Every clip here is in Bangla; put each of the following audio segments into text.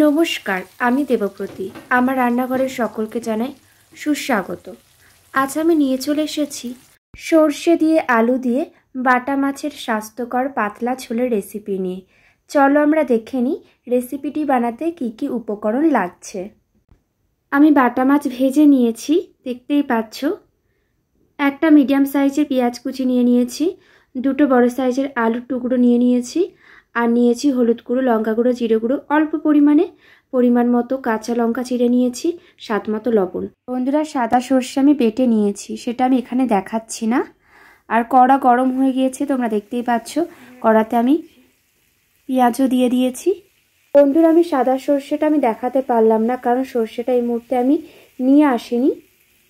নমস্কার আমি দেবপ্রতি আমার রান্নাঘরের সকলকে জানাই সুস্বাগত আজ আমি নিয়ে চলে এসেছি সর্ষে দিয়ে আলু দিয়ে বাটা মাছের স্বাস্থ্যকর পাতলা ছোলের রেসিপি নিয়ে চলো আমরা দেখে নিই রেসিপিটি বানাতে কি কি উপকরণ লাগছে আমি বাটা মাছ ভেজে নিয়েছি দেখতেই পাচ্ছ একটা মিডিয়াম সাইজের পেঁয়াজ কুচি নিয়ে নিয়েছি দুটো বড় সাইজের আলুর টুকরো নিয়ে নিয়েছি আর নিয়েছি হলুদ গুঁড়ো লঙ্কা গুঁড়ো জিরে গুঁড়ো অল্প পরিমাণে পরিমাণ মতো কাঁচা লঙ্কা চিড়ে নিয়েছি স্বাদ মতো লবণ বন্ধুরা সাদা সর্ষে আমি বেটে নিয়েছি সেটা আমি এখানে দেখাচ্ছি না আর কড়া গরম হয়ে গিয়েছে তোমরা দেখতেই পাচ্ছ কড়াতে আমি পেঁয়াজও দিয়ে দিয়েছি বন্ধুরা আমি সাদা সর্ষেটা আমি দেখাতে পারলাম না কারণ সর্ষেটা এই মুহূর্তে আমি নিয়ে আসিনি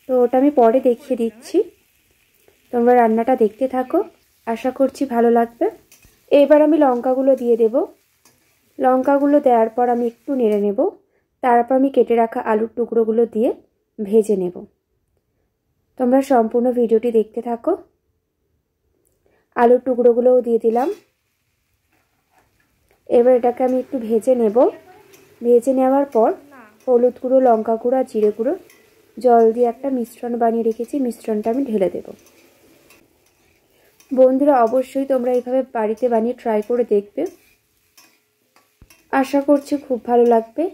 তো ওটা আমি পরে দেখিয়ে দিচ্ছি তোমরা রান্নাটা দেখতে থাকো আশা করছি ভালো লাগবে এবার আমি লঙ্কাগুলো দিয়ে দেব লঙ্কাগুলো দেওয়ার পর আমি একটু নেড়ে নেব তারপর আমি কেটে রাখা আলুর টুকরোগুলো দিয়ে ভেজে নেব তোমরা সম্পূর্ণ ভিডিওটি দেখতে থাকো আলুর টুকরোগুলোও দিয়ে দিলাম এবার এটাকে আমি একটু ভেজে নেব ভেজে নেওয়ার পর হলুদ গুঁড়ো লঙ্কা গুঁড়ো আর জিরে গুঁড়ো জল দিয়ে একটা মিশ্রণ বানিয়ে রেখেছি মিশ্রণটা আমি ঢেলে দেবো বন্ধুরা অবশ্যই তোমরা এইভাবে বাড়িতে বানিয়ে ট্রাই করে দেখবে আশা করছি খুব ভালো লাগবে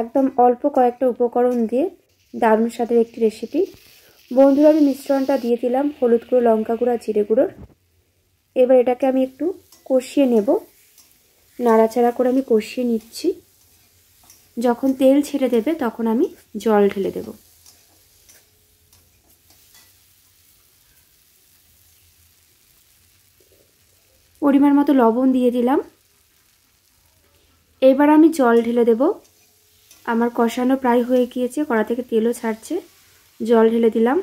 একদম অল্প কয়েকটা উপকরণ দিয়ে দারুণ স্বাদের একটি রেসিপি বন্ধুরা আমি মিশ্রণটা দিয়ে দিলাম হলুদ গুঁড়ো লঙ্কা গুঁড়ো জিরে গুঁড়োর এবার এটাকে আমি একটু কষিয়ে নেব নাড়াচাড়া করে আমি কষিয়ে নিচ্ছি যখন তেল ছেড়ে দেবে তখন আমি জল ঢেলে দেবো পরিমাণ মতো লবণ দিয়ে দিলাম এবার আমি জল ঢেলে দেব আমার কষানো প্রায় হয়ে গিয়েছে কড়া থেকে তেলও ছাড়ছে জল ঢেলে দিলাম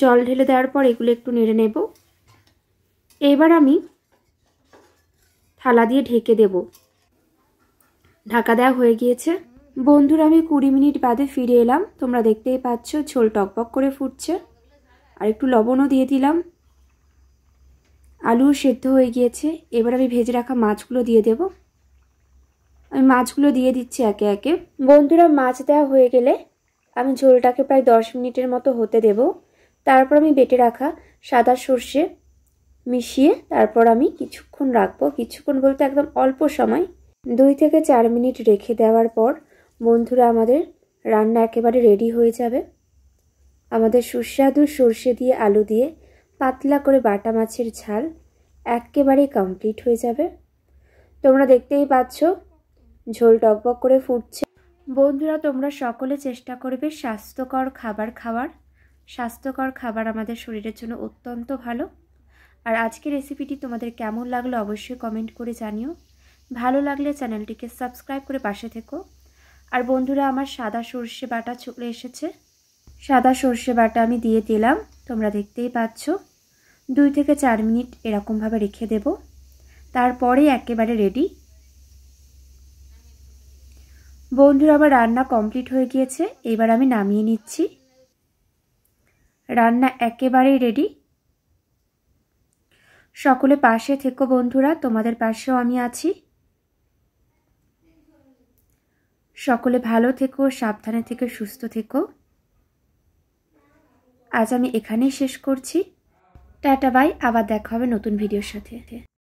জল ঢেলে দেওয়ার পর এগুলো একটু নেড়ে নেব এবার আমি থালা দিয়ে ঢেকে দেব ঢাকা দেওয়া হয়ে গিয়েছে বন্ধুরা আমি কুড়ি মিনিট বাদে ফিরে এলাম তোমরা দেখতেই পাচ্ছ ঝোল টকবক করে ফুটছে আর একটু লবণও দিয়ে দিলাম আলু সেদ্ধ হয়ে গিয়েছে এবার আমি ভেজে রাখা মাছগুলো দিয়ে দেব আমি মাছগুলো দিয়ে দিচ্ছি একে একে বন্ধুরা মাছ দেওয়া হয়ে গেলে আমি ঝোলটাকে প্রায় দশ মিনিটের মতো হতে দেব তারপর আমি বেটে রাখা সাদা সর্ষে মিশিয়ে তারপর আমি কিছুক্ষণ রাখবো কিছুক্ষণ বলতে একদম অল্প সময় দুই থেকে চার মিনিট রেখে দেওয়ার পর বন্ধুরা আমাদের রান্না একেবারে রেডি হয়ে যাবে আমাদের সুস্বাদু সর্ষে দিয়ে আলু দিয়ে পাতলা করে বাটা মাছের ঝাল একেবারেই কমপ্লিট হয়ে যাবে তোমরা দেখতেই পাচ্ছ ঝোল টকবক করে ফুটছে বন্ধুরা তোমরা সকলে চেষ্টা করবে স্বাস্থ্যকর খাবার খাওয়ার স্বাস্থ্যকর খাবার আমাদের শরীরের জন্য অত্যন্ত ভালো আর আজকের রেসিপিটি তোমাদের কেমন লাগলো অবশ্যই কমেন্ট করে জানিও ভালো লাগলে চ্যানেলটিকে সাবস্ক্রাইব করে পাশে থেকো আর বন্ধুরা আমার সাদা সর্ষে বাটা চলে এসেছে সাদা সর্ষে বাটা আমি দিয়ে দিলাম তোমরা দেখতেই পাচ্ছ দুই থেকে চার মিনিট এরকমভাবে রেখে দেব তারপরে একেবারে রেডি বন্ধুরা আবার রান্না কমপ্লিট হয়ে গিয়েছে এবার আমি নামিয়ে নিচ্ছি রান্না একেবারেই রেডি সকলে পাশে থেকো বন্ধুরা তোমাদের পাশেও আমি আছি সকলে ভালো থেকো সাবধানে থেকে সুস্থ থেকো আজ আমি এখানেই শেষ করছি টাটা বাই আবার দেখা হবে নতুন ভিডিওর সাথে